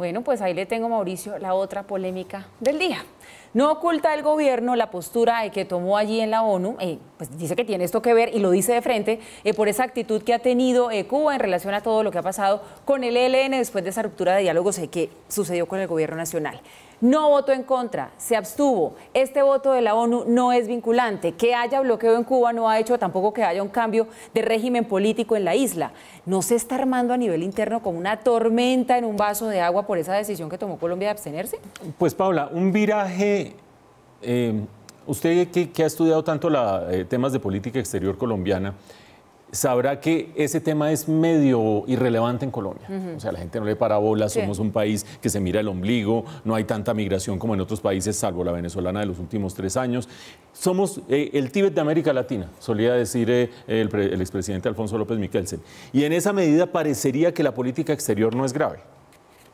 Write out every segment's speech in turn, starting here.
Bueno, pues ahí le tengo, Mauricio, la otra polémica del día. No oculta el gobierno la postura que tomó allí en la ONU, eh, pues dice que tiene esto que ver y lo dice de frente eh, por esa actitud que ha tenido eh, Cuba en relación a todo lo que ha pasado con el ELN después de esa ruptura de diálogos que sucedió con el gobierno nacional. No votó en contra, se abstuvo. Este voto de la ONU no es vinculante. Que haya bloqueo en Cuba no ha hecho tampoco que haya un cambio de régimen político en la isla. No se está armando a nivel interno como una tormenta en un vaso de agua por esa decisión que tomó Colombia de abstenerse. Pues Paula, un viraje eh, usted que, ha estudiado tanto eh, temas de política exterior colombiana, sabrá que ese tema es medio irrelevante en Colombia. O sea, la gente no le para somos un país que se mira el ombligo, no hay tanta migración como en otros países, salvo la venezolana de los últimos tres años. Somos eh, el Tíbet de América Latina, solía decir el, expresidente Alfonso López Miquelsen. Y en esa medida parecería que la política exterior no es grave,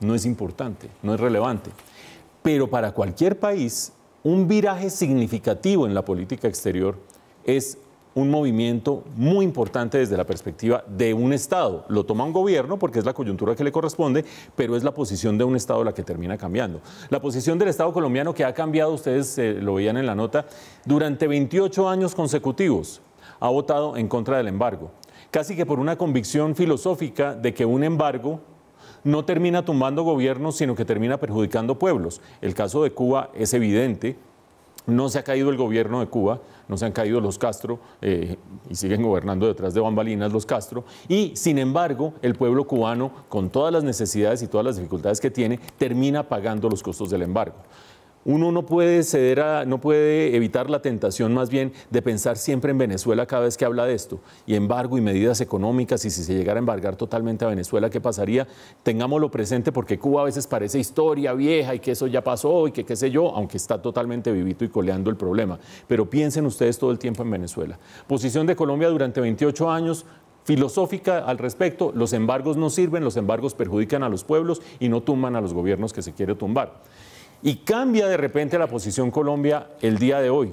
no es importante, no es relevante. Pero para cualquier país un viraje significativo en la política exterior es un movimiento muy importante desde la perspectiva de un Estado. Lo toma un gobierno porque es la coyuntura que le corresponde, pero es la posición de un Estado la que termina cambiando. La posición del Estado colombiano que ha cambiado, ustedes eh, lo veían en la nota, durante 28 años consecutivos ha votado en contra del embargo, casi que por una convicción filosófica de que un embargo no termina tumbando gobiernos, sino que termina perjudicando pueblos. El caso de Cuba es evidente, no se ha caído el gobierno de Cuba, no se han caído los Castro eh, y siguen gobernando detrás de bambalinas los Castro. Y sin embargo, el pueblo cubano, con todas las necesidades y todas las dificultades que tiene, termina pagando los costos del embargo uno no puede ceder a, no puede evitar la tentación más bien de pensar siempre en Venezuela cada vez que habla de esto, y embargo y medidas económicas, y si se llegara a embargar totalmente a Venezuela, ¿qué pasaría? Tengámoslo presente porque Cuba a veces parece historia vieja y que eso ya pasó y que qué sé yo, aunque está totalmente vivito y coleando el problema. Pero piensen ustedes todo el tiempo en Venezuela. Posición de Colombia durante 28 años, filosófica al respecto, los embargos no sirven, los embargos perjudican a los pueblos y no tumban a los gobiernos que se quiere tumbar. Y cambia de repente la posición Colombia el día de hoy.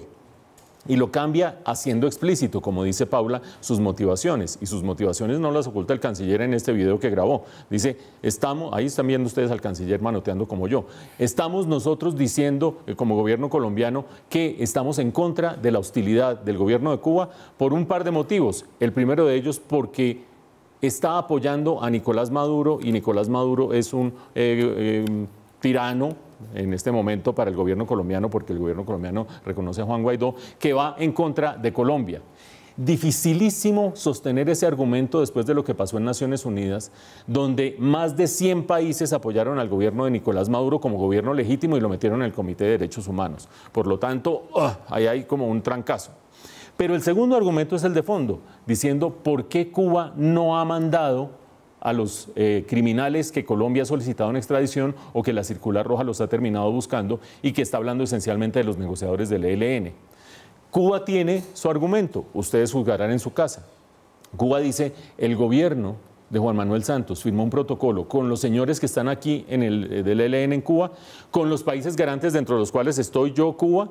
Y lo cambia haciendo explícito, como dice Paula, sus motivaciones. Y sus motivaciones no las oculta el canciller en este video que grabó. Dice, estamos, ahí están viendo ustedes al canciller manoteando como yo, estamos nosotros diciendo eh, como gobierno colombiano que estamos en contra de la hostilidad del gobierno de Cuba por un par de motivos. El primero de ellos porque está apoyando a Nicolás Maduro y Nicolás Maduro es un eh, eh, tirano en este momento para el gobierno colombiano, porque el gobierno colombiano reconoce a Juan Guaidó, que va en contra de Colombia. Dificilísimo sostener ese argumento después de lo que pasó en Naciones Unidas, donde más de 100 países apoyaron al gobierno de Nicolás Maduro como gobierno legítimo y lo metieron en el Comité de Derechos Humanos. Por lo tanto, ah, ahí hay como un trancazo. Pero el segundo argumento es el de fondo, diciendo por qué Cuba no ha mandado a los eh, criminales que Colombia ha solicitado en extradición o que la circular roja los ha terminado buscando y que está hablando esencialmente de los negociadores del ELN. Cuba tiene su argumento, ustedes juzgarán en su casa. Cuba dice, el gobierno de Juan Manuel Santos firmó un protocolo con los señores que están aquí en el, eh, del ELN en Cuba, con los países garantes dentro de los cuales estoy yo, Cuba,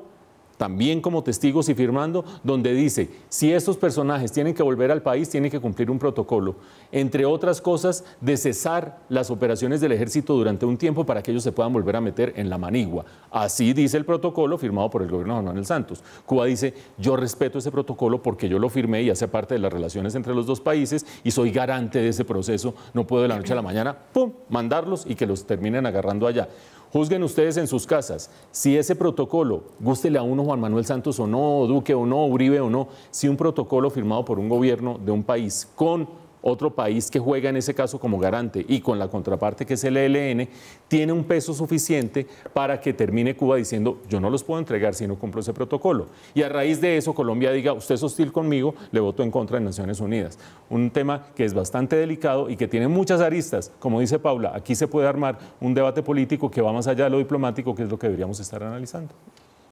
también como testigos y firmando, donde dice, si estos personajes tienen que volver al país, tienen que cumplir un protocolo, entre otras cosas, de cesar las operaciones del ejército durante un tiempo para que ellos se puedan volver a meter en la manigua. Así dice el protocolo firmado por el gobierno de Manuel Santos. Cuba dice, yo respeto ese protocolo porque yo lo firmé y hace parte de las relaciones entre los dos países y soy garante de ese proceso, no puedo de la noche a la mañana, ¡pum!, mandarlos y que los terminen agarrando allá. Juzguen ustedes en sus casas si ese protocolo, gústele a uno Manuel Santos o no, Duque o no, Uribe o no, si un protocolo firmado por un gobierno de un país con otro país que juega en ese caso como garante y con la contraparte que es el ELN, tiene un peso suficiente para que termine Cuba diciendo yo no los puedo entregar si no cumplo ese protocolo. Y a raíz de eso Colombia diga usted es hostil conmigo, le voto en contra de Naciones Unidas. Un tema que es bastante delicado y que tiene muchas aristas. Como dice Paula, aquí se puede armar un debate político que va más allá de lo diplomático, que es lo que deberíamos estar analizando.